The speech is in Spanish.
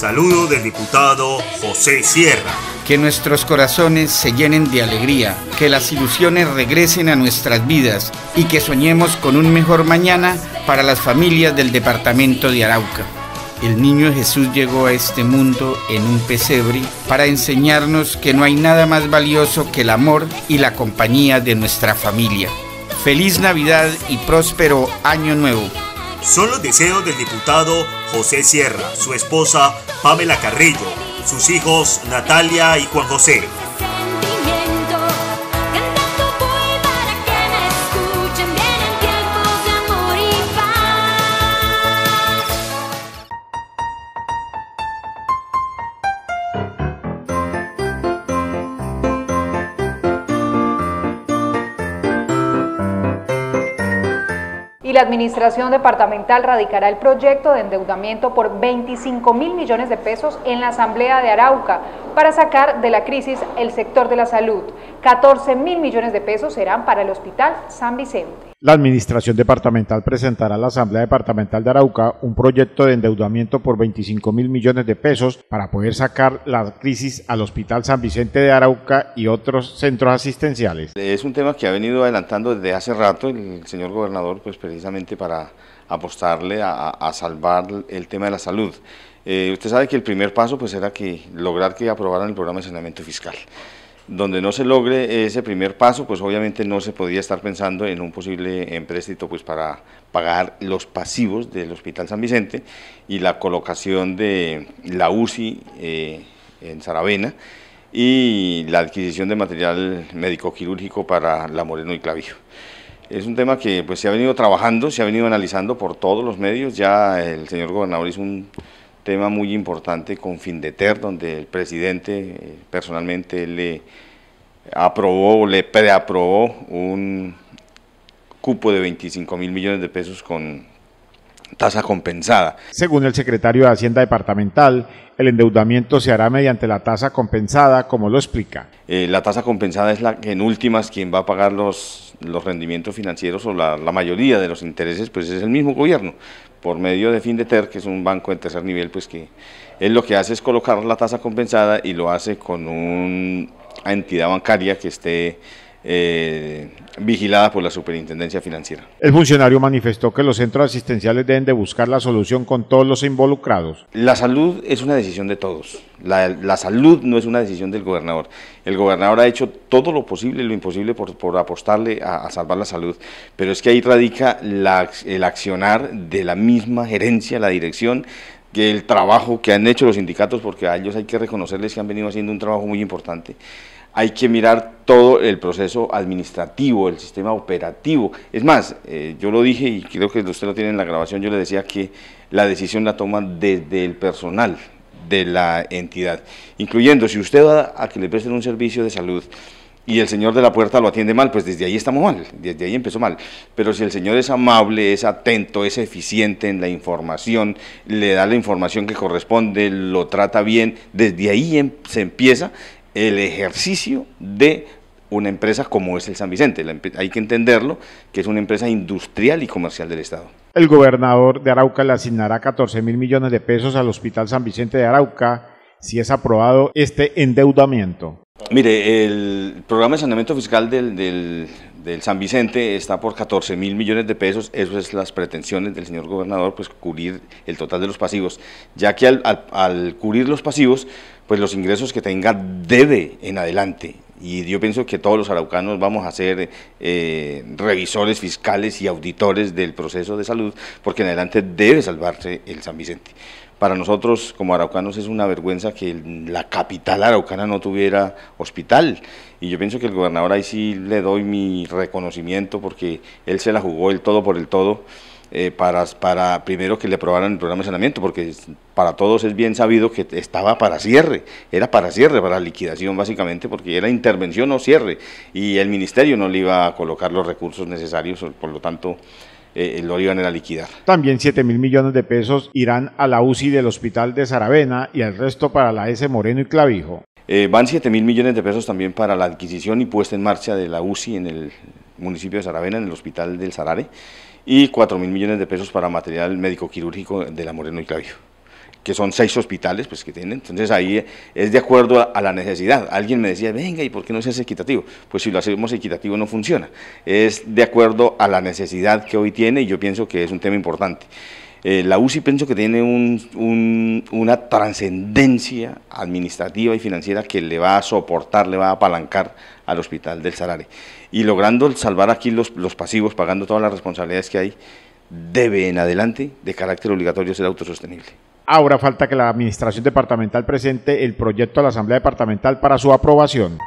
Saludo del diputado José Sierra. Que nuestros corazones se llenen de alegría, que las ilusiones regresen a nuestras vidas y que soñemos con un mejor mañana para las familias del departamento de Arauca. El niño Jesús llegó a este mundo en un pesebre para enseñarnos que no hay nada más valioso que el amor y la compañía de nuestra familia. Feliz Navidad y próspero Año Nuevo. Son los deseos del diputado José Sierra, su esposa Pamela Carrillo, sus hijos Natalia y Juan José. la Administración Departamental radicará el proyecto de endeudamiento por 25 mil millones de pesos en la Asamblea de Arauca para sacar de la crisis el sector de la salud. 14 mil millones de pesos serán para el Hospital San Vicente. La Administración Departamental presentará a la Asamblea Departamental de Arauca un proyecto de endeudamiento por 25 mil millones de pesos para poder sacar la crisis al Hospital San Vicente de Arauca y otros centros asistenciales. Es un tema que ha venido adelantando desde hace rato el señor gobernador, pues precisamente para apostarle a, salvar el tema de la salud. Eh, usted sabe que el primer paso pues era que lograr que aprobaran el programa de saneamiento fiscal. Donde no se logre ese primer paso, pues obviamente no se podía estar pensando en un posible empréstito pues para pagar los pasivos del Hospital San Vicente y la colocación de la UCI eh, en Saravena y la adquisición de material médico-quirúrgico para la Moreno y Clavijo. Es un tema que pues, se ha venido trabajando, se ha venido analizando por todos los medios. Ya el señor gobernador hizo un tema muy importante con ter, donde el presidente eh, personalmente le aprobó, le preaprobó un cupo de 25 mil millones de pesos con tasa compensada. Según el secretario de Hacienda Departamental, el endeudamiento se hará mediante la tasa compensada, como lo explica. Eh, la tasa compensada es la que en últimas quien va a pagar los, rendimientos financieros o la, mayoría de los intereses, pues es el mismo gobierno, por medio de FINDETER, que es un banco de tercer nivel, pues que él lo que hace es colocar la tasa compensada y lo hace con una entidad bancaria que esté eh, vigilada por la Superintendencia Financiera. El funcionario manifestó que los centros asistenciales deben de buscar la solución con todos los involucrados. La salud es una decisión de todos, la, salud no es una decisión del gobernador. El gobernador ha hecho todo lo posible lo imposible por, apostarle a, salvar la salud, pero es que ahí radica el accionar de la misma gerencia, la dirección, que el trabajo que han hecho los sindicatos, porque a ellos hay que reconocerles que han venido haciendo un trabajo muy importante. Hay que mirar todo el proceso administrativo, el sistema operativo. Es más, eh, yo lo dije y creo que usted lo tiene en la grabación, yo le decía que la decisión la toma desde el personal de la entidad, incluyendo si usted va a que le presten un servicio de salud, y el señor de la puerta lo atiende mal, pues desde ahí estamos mal, desde ahí empezó mal. Pero si el señor es amable, es atento, es eficiente en la información, le da la información que corresponde, lo trata bien, desde ahí em, se empieza el ejercicio de una empresa como es el San Vicente. Hay que entenderlo que es una empresa industrial y comercial del Estado. El gobernador de Arauca le asignará 14 mil millones de pesos al Hospital San Vicente de Arauca si es aprobado este endeudamiento? Mire, el programa de saneamiento fiscal del, del, San Vicente está por 14 mil millones de pesos, eso es las pretensiones del señor gobernador, pues cubrir el total de los pasivos, ya que al, al cubrir los pasivos, pues los ingresos que tenga debe en adelante y yo pienso que todos los araucanos vamos a ser eh, revisores fiscales y auditores del proceso de salud, porque en adelante debe salvarse el San Vicente. Para nosotros como araucanos es una vergüenza que la capital araucana no tuviera hospital. Y yo pienso que el gobernador ahí sí le doy mi reconocimiento porque él se la jugó el todo por el todo eh, para, primero que le aprobaran el programa de saneamiento, porque para todos es bien sabido que estaba para cierre, era para cierre, para liquidación básicamente, porque era intervención o cierre, y el ministerio no le iba a colocar los recursos necesarios, por lo tanto eh, eh, lo iban a liquidar. También 7 mil millones de pesos irán a la UCI del Hospital de Saravena y el resto para la S. Moreno y Clavijo. van 7 mil millones de pesos también para la adquisición y puesta en marcha de la UCI en el municipio de Saravena, en el Hospital del Sarare y 4 mil millones de pesos para material médico quirúrgico de la Moreno y Clavijo, que son seis hospitales pues que tienen, entonces ahí es de acuerdo a, a, la necesidad. Alguien me decía, venga, ¿y por qué no se hace equitativo? Pues si lo hacemos equitativo no funciona, es de acuerdo a la necesidad que hoy tiene y yo pienso que es un tema importante. Eh, la UCI pienso que tiene una trascendencia administrativa y financiera que le va a soportar, le va a apalancar al hospital del Salare. Y logrando salvar aquí los pasivos, pagando todas las responsabilidades que hay, debe en adelante, de carácter obligatorio, ser autosostenible. Ahora falta que la Administración Departamental presente el proyecto a la Asamblea Departamental para su aprobación.